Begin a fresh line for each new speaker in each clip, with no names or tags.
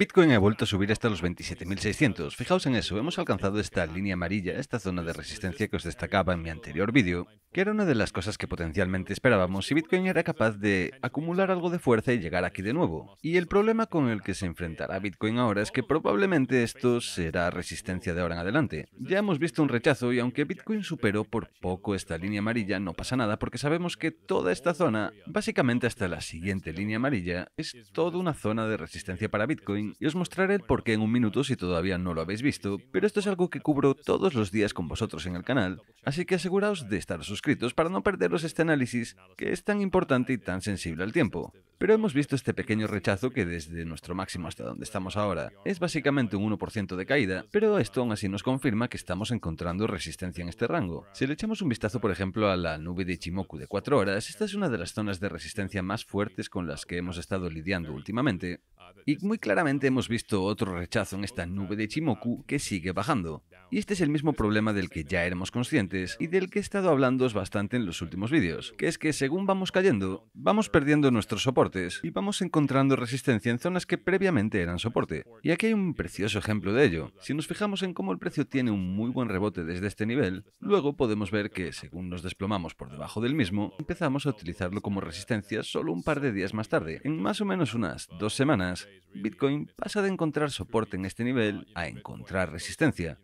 Bitcoin ha vuelto a subir hasta los 27.600. Fijaos en eso, hemos alcanzado esta línea amarilla, esta zona de resistencia que os destacaba en mi anterior vídeo, que era una de las cosas que potencialmente esperábamos si Bitcoin era capaz de acumular algo de fuerza y llegar aquí de nuevo. Y el problema con el que se enfrentará Bitcoin ahora es que probablemente esto será resistencia de ahora en adelante. Ya hemos visto un rechazo y aunque Bitcoin superó por poco esta línea amarilla, no pasa nada porque sabemos que toda esta zona, básicamente hasta la siguiente línea amarilla, es toda una zona de resistencia para Bitcoin Mm, y os mostraré el qué en un minuto si todavía no lo habéis visto, pero esto es algo que cubro todos los días con vosotros en el canal, así que aseguraos de estar suscritos para no perderos este análisis que es tan importante y tan sensible al tiempo. Pero hemos visto este pequeño rechazo que desde nuestro máximo hasta donde estamos ahora es básicamente un 1% de caída, pero esto aún así nos confirma que estamos encontrando resistencia en este rango. Si le echamos un vistazo por ejemplo a la nube de Ichimoku de 4 horas, esta es una de las zonas de resistencia más fuertes con las que hemos estado lidiando últimamente, y muy claramente hemos visto otro rechazo en esta nube de Ichimoku que sigue bajando. Y este es el mismo problema del que ya éramos conscientes y del que he estado hablando bastante en los últimos vídeos, que es que según vamos cayendo, vamos perdiendo nuestro soporte y vamos encontrando resistencia en zonas que previamente eran soporte. Y aquí hay un precioso ejemplo de ello. Si nos fijamos en cómo el precio tiene un muy buen rebote desde este nivel, luego podemos ver que, según nos desplomamos por debajo del mismo, empezamos a utilizarlo como resistencia solo un par de días más tarde. En más o menos unas dos semanas, Bitcoin pasa de encontrar soporte en este nivel a encontrar resistencia.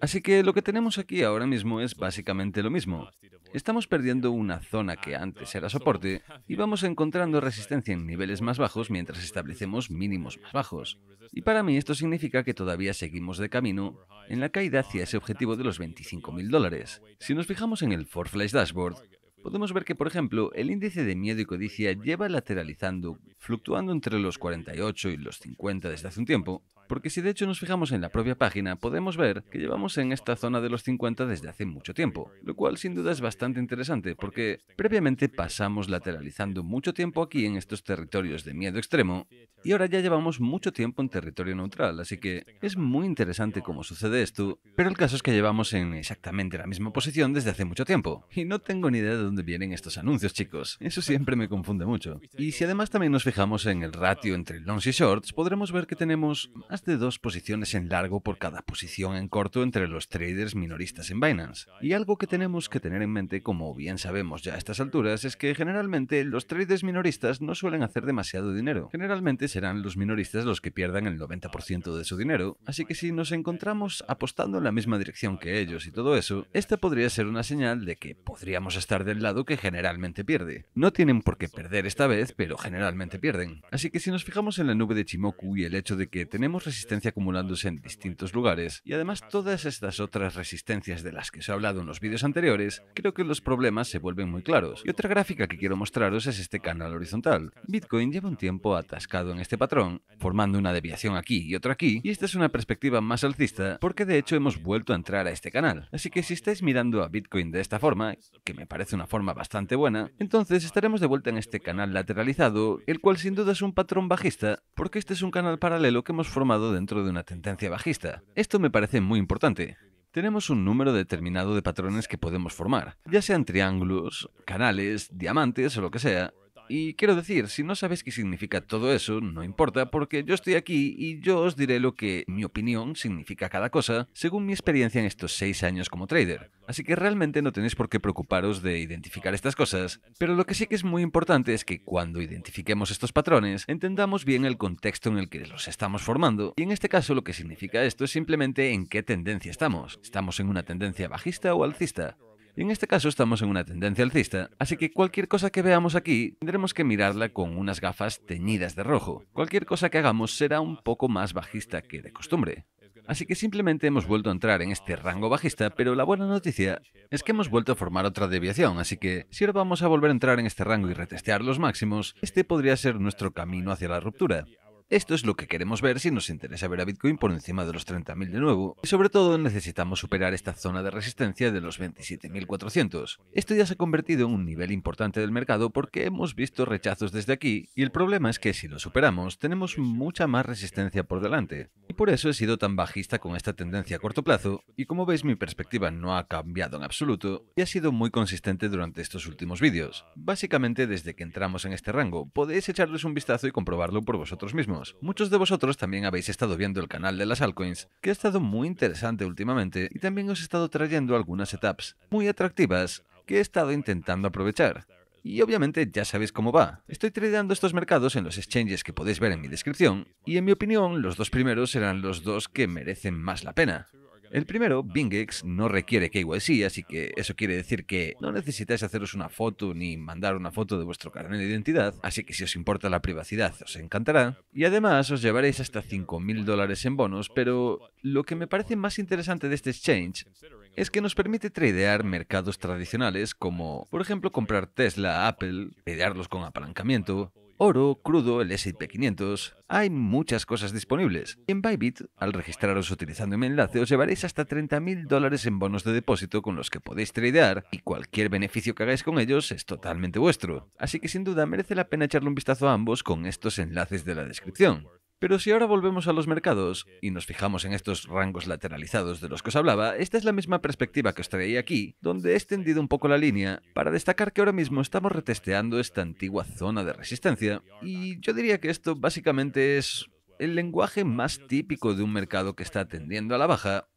Así que lo que tenemos aquí ahora mismo es básicamente lo mismo. Estamos perdiendo una zona que antes uh, era soporte y vamos encontrando resistencia en niveles más bajos mientras establecemos mínimos más bajos. Y para mí esto significa que todavía seguimos de camino en la caída hacia ese objetivo de los 25.000 dólares. Si nos fijamos en el Flash Dashboard, podemos ver que, por ejemplo, el índice de miedo y codicia lleva lateralizando, fluctuando entre los 48 y los 50 desde hace un tiempo, porque si de hecho nos fijamos en la propia página, podemos ver que llevamos en esta zona de los 50 desde hace mucho tiempo, lo cual sin duda es bastante interesante porque previamente pasamos lateralizando mucho tiempo aquí en estos territorios de miedo extremo y ahora ya llevamos mucho tiempo en territorio neutral, así que es muy interesante cómo sucede esto, pero el caso es que llevamos en exactamente la misma posición desde hace mucho tiempo y no tengo ni idea de dónde vienen estos anuncios, chicos. Eso siempre me confunde mucho. Y si además también nos fijamos en el ratio entre longs y shorts, podremos ver que tenemos de dos posiciones en largo por cada posición en corto entre los traders minoristas en Binance. Y algo que tenemos que tener en mente, como bien sabemos ya a estas alturas, es que generalmente los traders minoristas no suelen hacer demasiado dinero. Generalmente serán los minoristas los que pierdan el 90% de su dinero, así que si nos encontramos apostando en la misma dirección que ellos y todo eso, esta podría ser una señal de que podríamos estar del lado que generalmente pierde. No tienen por qué perder esta vez, pero generalmente pierden. Así que si nos fijamos en la nube de Chimoku y el hecho de que tenemos resistencia acumulándose en distintos lugares y además todas estas otras resistencias de las que os he hablado en los vídeos anteriores, creo que los problemas se vuelven muy claros. Y otra gráfica que quiero mostraros es este canal horizontal. Bitcoin lleva un tiempo atascado en este patrón, formando una deviación aquí y otra aquí, y esta es una perspectiva más alcista porque de hecho hemos vuelto a entrar a este canal. Así que si estáis mirando a Bitcoin de esta forma, que me parece una forma bastante buena, entonces estaremos de vuelta en este canal lateralizado, el cual sin duda es un patrón bajista, porque este es un canal paralelo que hemos formado dentro de una tendencia bajista. Esto me parece muy importante. Tenemos un número determinado de patrones que podemos formar, ya sean triángulos, canales, diamantes o lo que sea, y quiero decir, si no sabes qué significa todo eso, no importa, porque yo estoy aquí y yo os diré lo que, mi opinión, significa cada cosa, según mi experiencia en estos seis años como trader. Así que realmente no tenéis por qué preocuparos de identificar estas cosas, pero lo que sí que es muy importante es que cuando identifiquemos estos patrones, entendamos bien el contexto en el que los estamos formando, y en este caso lo que significa esto es simplemente en qué tendencia estamos. ¿Estamos en una tendencia bajista o alcista? en este caso estamos en una tendencia alcista, así que cualquier cosa que veamos aquí tendremos que mirarla con unas gafas teñidas de rojo. Cualquier cosa que hagamos será un poco más bajista que de costumbre. Así que simplemente hemos vuelto a entrar en este rango bajista, pero la buena noticia es que hemos vuelto a formar otra deviación, así que si ahora vamos a volver a entrar en este rango y retestear los máximos, este podría ser nuestro camino hacia la ruptura. Esto es lo que queremos ver si nos interesa ver a Bitcoin por encima de los 30.000 de nuevo, y sobre todo necesitamos superar esta zona de resistencia de los 27.400. Esto ya se ha convertido en un nivel importante del mercado porque hemos visto rechazos desde aquí, y el problema es que si lo superamos tenemos mucha más resistencia por delante, y por eso he sido tan bajista con esta tendencia a corto plazo, y como veis mi perspectiva no ha cambiado en absoluto, y ha sido muy consistente durante estos últimos vídeos. Básicamente desde que entramos en este rango, podéis echarles un vistazo y comprobarlo por vosotros mismos. Muchos de vosotros también habéis estado viendo el canal de las altcoins, que ha estado muy interesante últimamente y también os he estado trayendo algunas setups muy atractivas que he estado intentando aprovechar. Y obviamente ya sabéis cómo va. Estoy tradeando estos mercados en los exchanges que podéis ver en mi descripción, y en mi opinión los dos primeros serán los dos que merecen más la pena. El primero, BingX, no requiere KYC, así que eso quiere decir que no necesitáis haceros una foto ni mandar una foto de vuestro carnet de identidad, así que si os importa la privacidad, os encantará. Y además os llevaréis hasta 5.000 dólares en bonos, pero lo que me parece más interesante de este exchange es que nos permite tradear mercados tradicionales como, por ejemplo, comprar Tesla, Apple, tradearlos con apalancamiento, oro, crudo, el S&P 500. Hay muchas cosas disponibles. En Bybit, al registraros utilizando mi enlace, os llevaréis hasta 30.000 dólares en bonos de depósito con los que podéis tradear y cualquier beneficio que hagáis con ellos es totalmente vuestro. Así que sin duda merece la pena echarle un vistazo a ambos con estos enlaces de la descripción. Pero si ahora volvemos a los mercados y nos fijamos en estos rangos lateralizados de los que os hablaba, esta es la misma perspectiva que os traía aquí, donde he extendido un poco la línea para destacar que ahora mismo estamos retesteando esta antigua zona de resistencia y yo diría que esto básicamente es el lenguaje más típico de un mercado que está tendiendo a la baja,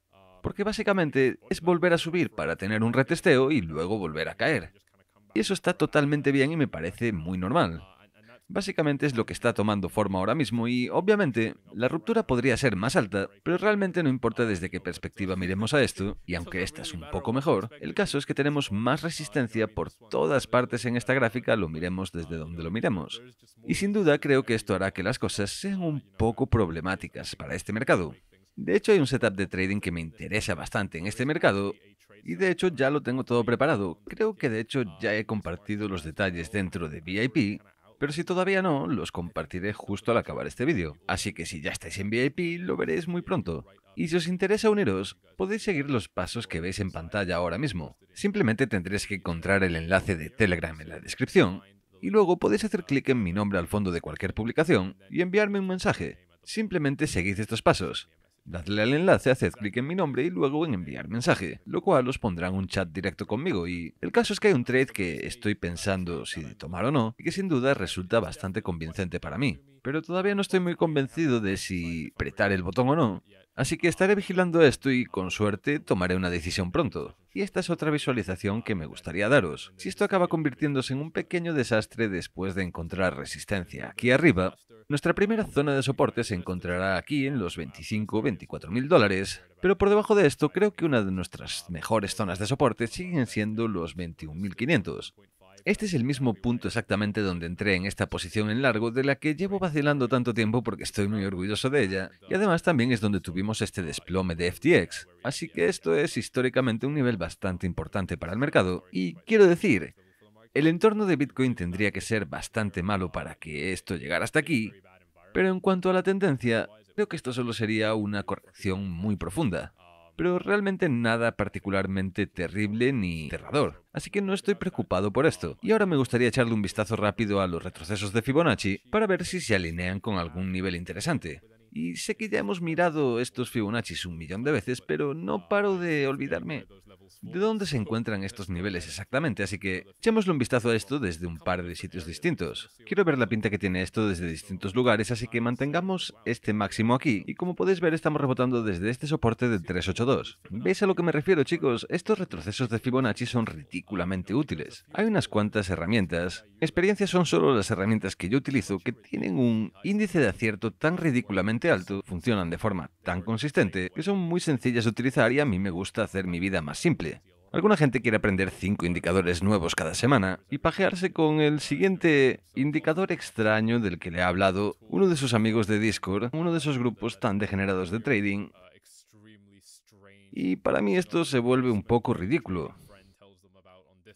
porque básicamente es volver a subir para tener un retesteo y luego volver a caer. Y eso está totalmente bien y me parece muy normal. Básicamente es lo que está tomando forma ahora mismo y obviamente la ruptura podría ser más alta, pero realmente no importa desde qué perspectiva miremos a esto, y aunque esta es un poco mejor, el caso es que tenemos más resistencia por todas partes en esta gráfica, lo miremos desde donde lo miremos. Y sin duda creo que esto hará que las cosas sean un poco problemáticas para este mercado. De hecho hay un setup de trading que me interesa bastante en este mercado y de hecho ya lo tengo todo preparado. Creo que de hecho ya he compartido los detalles dentro de VIP pero si todavía no, los compartiré justo al acabar este vídeo. Así que si ya estáis en VIP, lo veréis muy pronto. Y si os interesa uniros, podéis seguir los pasos que veis en pantalla ahora mismo. Simplemente tendréis que encontrar el enlace de Telegram en la descripción y luego podéis hacer clic en mi nombre al fondo de cualquier publicación y enviarme un mensaje. Simplemente seguid estos pasos. Dadle al enlace haced clic en mi nombre y luego en enviar mensaje, lo cual os pondrán un chat directo conmigo y el caso es que hay un trade que estoy pensando si tomar o no y que sin duda resulta bastante convincente para mí, pero todavía no estoy muy convencido de si apretar el botón o no, así que estaré vigilando esto y con suerte tomaré una decisión pronto. Y esta es otra visualización que me gustaría daros. Si esto acaba convirtiéndose en un pequeño desastre después de encontrar resistencia aquí arriba, nuestra primera zona de soporte se encontrará aquí en los 25 24 mil dólares, pero por debajo de esto creo que una de nuestras mejores zonas de soporte siguen siendo los 21.500. Este es el mismo punto exactamente donde entré en esta posición en largo de la que llevo vacilando tanto tiempo porque estoy muy orgulloso de ella. Y además también es donde tuvimos este desplome de FTX. Así que esto es históricamente un nivel bastante importante para el mercado. Y quiero decir, el entorno de Bitcoin tendría que ser bastante malo para que esto llegara hasta aquí. Pero en cuanto a la tendencia, creo que esto solo sería una corrección muy profunda pero realmente nada particularmente terrible ni aterrador. Así que no estoy preocupado por esto. Y ahora me gustaría echarle un vistazo rápido a los retrocesos de Fibonacci para ver si se alinean con algún nivel interesante. Y sé que ya hemos mirado estos Fibonacci un millón de veces, pero no paro de olvidarme de dónde se encuentran estos niveles exactamente, así que echémosle un vistazo a esto desde un par de sitios distintos. Quiero ver la pinta que tiene esto desde distintos lugares, así que mantengamos este máximo aquí, y como podéis ver estamos rebotando desde este soporte de 382. ¿Veis a lo que me refiero chicos? Estos retrocesos de Fibonacci son ridículamente útiles. Hay unas cuantas herramientas. Experiencias son solo las herramientas que yo utilizo que tienen un índice de acierto tan ridículamente alto, funcionan de forma tan consistente que son muy sencillas de utilizar y a mí me gusta hacer mi vida más simple. Alguna gente quiere aprender 5 indicadores nuevos cada semana y pajearse con el siguiente indicador extraño del que le ha hablado uno de sus amigos de Discord, uno de esos grupos tan degenerados de trading. Y para mí esto se vuelve un poco ridículo.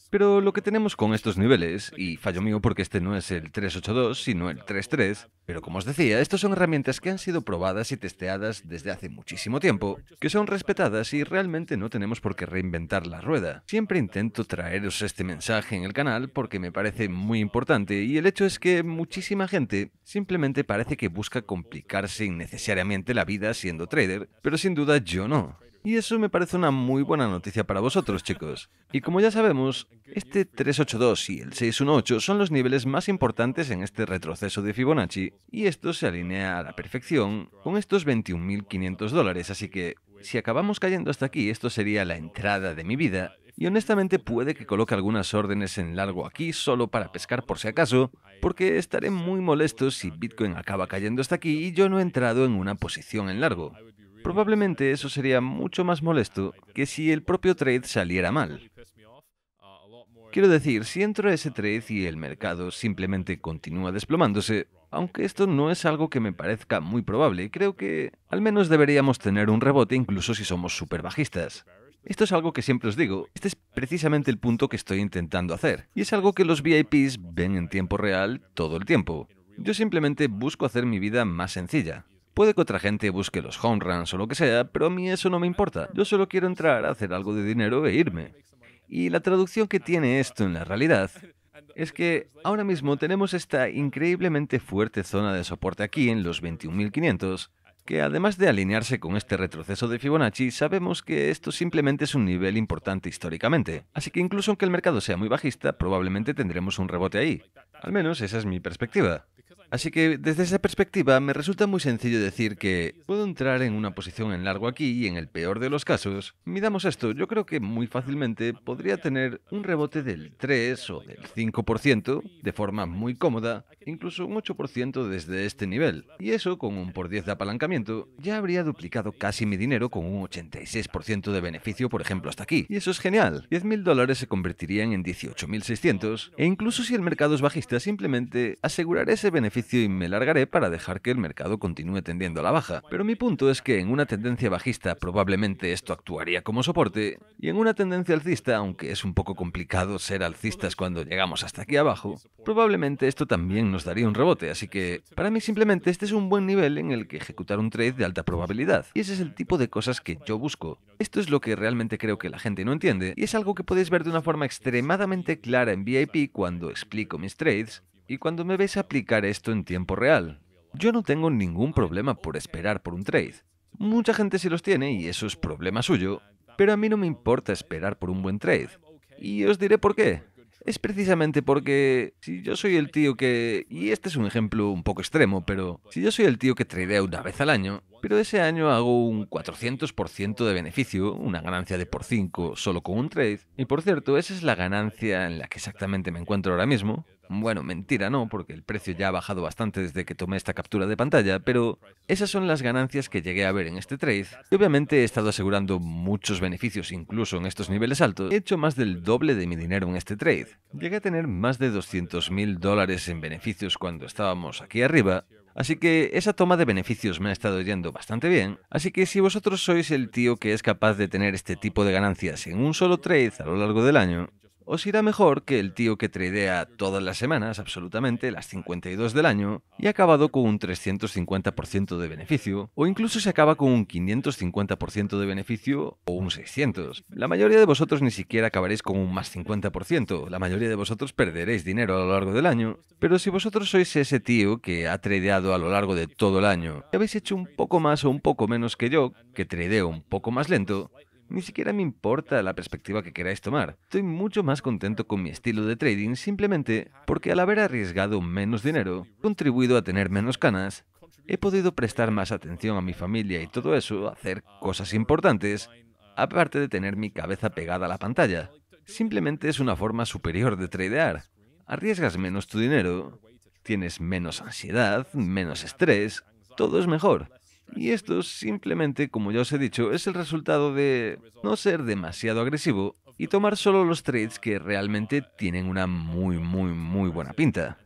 Pero lo que tenemos con estos niveles, y fallo mío porque este no es el 382, sino el 33, pero como os decía, estas son herramientas que han sido probadas y testeadas desde hace muchísimo tiempo, que son respetadas y realmente no tenemos por qué reinventar la rueda. Siempre intento traeros este mensaje en el canal porque me parece muy importante y el hecho es que muchísima gente simplemente parece que busca complicarse innecesariamente la vida siendo trader, pero sin duda yo no. Y eso me parece una muy buena noticia para vosotros, chicos. Y como ya sabemos, este 382 y el 618 son los niveles más importantes en este retroceso de Fibonacci, y esto se alinea a la perfección con estos 21.500 dólares, así que si acabamos cayendo hasta aquí, esto sería la entrada de mi vida, y honestamente puede que coloque algunas órdenes en largo aquí solo para pescar por si acaso, porque estaré muy molesto si Bitcoin acaba cayendo hasta aquí y yo no he entrado en una posición en largo. Probablemente eso sería mucho más molesto que si el propio trade saliera mal. Quiero decir, si entro a ese trade y el mercado simplemente continúa desplomándose, aunque esto no es algo que me parezca muy probable, creo que al menos deberíamos tener un rebote incluso si somos super bajistas. Esto es algo que siempre os digo, este es precisamente el punto que estoy intentando hacer, y es algo que los VIPs ven en tiempo real todo el tiempo. Yo simplemente busco hacer mi vida más sencilla. Puede que otra gente busque los home runs o lo que sea, pero a mí eso no me importa. Yo solo quiero entrar, hacer algo de dinero e irme. Y la traducción que tiene esto en la realidad es que ahora mismo tenemos esta increíblemente fuerte zona de soporte aquí en los 21.500, que además de alinearse con este retroceso de Fibonacci, sabemos que esto simplemente es un nivel importante históricamente. Así que incluso aunque el mercado sea muy bajista, probablemente tendremos un rebote ahí. Al menos esa es mi perspectiva. Así que desde esa perspectiva me resulta muy sencillo decir que puedo entrar en una posición en largo aquí y en el peor de los casos, midamos esto, yo creo que muy fácilmente podría tener un rebote del 3 o del 5% de forma muy cómoda, incluso un 8% desde este nivel. Y eso con un por 10 de apalancamiento ya habría duplicado casi mi dinero con un 86% de beneficio, por ejemplo, hasta aquí. Y eso es genial. 10.000 dólares se convertirían en 18.600 e incluso si el mercado es bajista simplemente aseguraré ese beneficio y me largaré para dejar que el mercado continúe tendiendo a la baja. Pero mi punto es que en una tendencia bajista probablemente esto actuaría como soporte y en una tendencia alcista, aunque es un poco complicado ser alcistas cuando llegamos hasta aquí abajo, probablemente esto también nos daría un rebote. Así que para mí simplemente este es un buen nivel en el que ejecutar un trade de alta probabilidad. Y ese es el tipo de cosas que yo busco. Esto es lo que realmente creo que la gente no entiende y es algo que podéis ver de una forma extremadamente clara en VIP cuando explico mis trades y cuando me ves aplicar esto en tiempo real, yo no tengo ningún problema por esperar por un trade. Mucha gente sí los tiene y eso es problema suyo, pero a mí no me importa esperar por un buen trade. Y os diré por qué. Es precisamente porque si yo soy el tío que... Y este es un ejemplo un poco extremo, pero si yo soy el tío que tradea una vez al año, pero ese año hago un 400% de beneficio, una ganancia de por 5 solo con un trade, y por cierto, esa es la ganancia en la que exactamente me encuentro ahora mismo, bueno, mentira no, porque el precio ya ha bajado bastante desde que tomé esta captura de pantalla, pero esas son las ganancias que llegué a ver en este trade. Y obviamente he estado asegurando muchos beneficios incluso en estos niveles altos. He hecho más del doble de mi dinero en este trade. Llegué a tener más de 200 mil dólares en beneficios cuando estábamos aquí arriba, Así que esa toma de beneficios me ha estado yendo bastante bien, así que si vosotros sois el tío que es capaz de tener este tipo de ganancias en un solo trade a lo largo del año, os irá mejor que el tío que tradea todas las semanas, absolutamente, las 52 del año, y ha acabado con un 350% de beneficio, o incluso se acaba con un 550% de beneficio o un 600. La mayoría de vosotros ni siquiera acabaréis con un más 50%, la mayoría de vosotros perderéis dinero a lo largo del año, pero si vosotros sois ese tío que ha tradeado a lo largo de todo el año y habéis hecho un poco más o un poco menos que yo, que tradeo un poco más lento, ni siquiera me importa la perspectiva que queráis tomar. Estoy mucho más contento con mi estilo de trading simplemente porque al haber arriesgado menos dinero, contribuido a tener menos canas, he podido prestar más atención a mi familia y todo eso, hacer cosas importantes, aparte de tener mi cabeza pegada a la pantalla. Simplemente es una forma superior de tradear. Arriesgas menos tu dinero, tienes menos ansiedad, menos estrés, todo es mejor. Y esto simplemente, como ya os he dicho, es el resultado de no ser demasiado agresivo y tomar solo los trades que realmente tienen una muy, muy, muy buena pinta.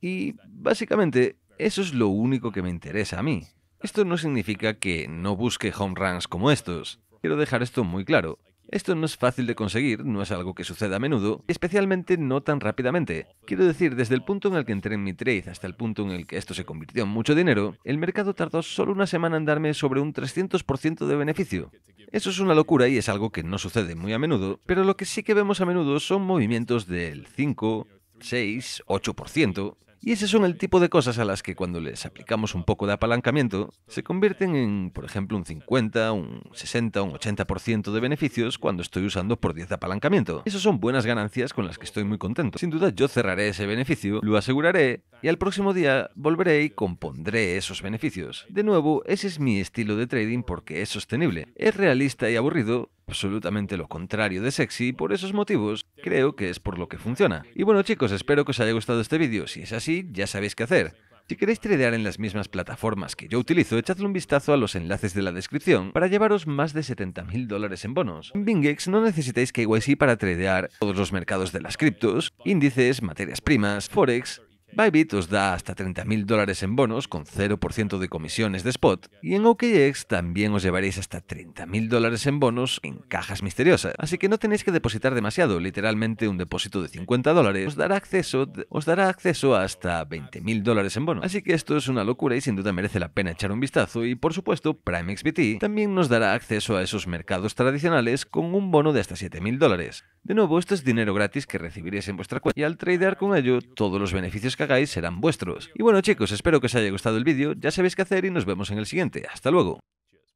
Y básicamente, eso es lo único que me interesa a mí. Esto no significa que no busque home runs como estos. Quiero dejar esto muy claro. Esto no es fácil de conseguir, no es algo que suceda a menudo, especialmente no tan rápidamente. Quiero decir, desde el punto en el que entré en mi trade hasta el punto en el que esto se convirtió en mucho dinero, el mercado tardó solo una semana en darme sobre un 300% de beneficio. Eso es una locura y es algo que no sucede muy a menudo, pero lo que sí que vemos a menudo son movimientos del 5, 6, 8%, y ese son el tipo de cosas a las que cuando les aplicamos un poco de apalancamiento, se convierten en, por ejemplo, un 50, un 60, un 80% de beneficios cuando estoy usando por 10 de apalancamiento. Esas son buenas ganancias con las que estoy muy contento. Sin duda yo cerraré ese beneficio, lo aseguraré y al próximo día volveré y compondré esos beneficios. De nuevo, ese es mi estilo de trading porque es sostenible, es realista y aburrido, absolutamente lo contrario de sexy y por esos motivos creo que es por lo que funciona. Y bueno chicos, espero que os haya gustado este vídeo. Si es así, ya sabéis qué hacer. Si queréis tradear en las mismas plataformas que yo utilizo, echadle un vistazo a los enlaces de la descripción para llevaros más de 70.000 dólares en bonos. En Bingex no necesitáis KYC para tradear todos los mercados de las criptos, índices, materias primas, forex Bybit os da hasta 30.000 dólares en bonos con 0% de comisiones de spot y en OKX también os llevaréis hasta 30.000 dólares en bonos en cajas misteriosas. Así que no tenéis que depositar demasiado, literalmente un depósito de 50 dólares os dará acceso, os dará acceso a hasta 20.000 dólares en bonos. Así que esto es una locura y sin duda merece la pena echar un vistazo y por supuesto PrimeXBT también nos dará acceso a esos mercados tradicionales con un bono de hasta 7.000 dólares. De nuevo, esto es dinero gratis que recibiréis en vuestra cuenta y al tradear con ello todos los beneficios que hagáis serán vuestros. Y bueno chicos, espero que os haya gustado el vídeo, ya sabéis qué hacer y nos vemos en el siguiente. Hasta luego.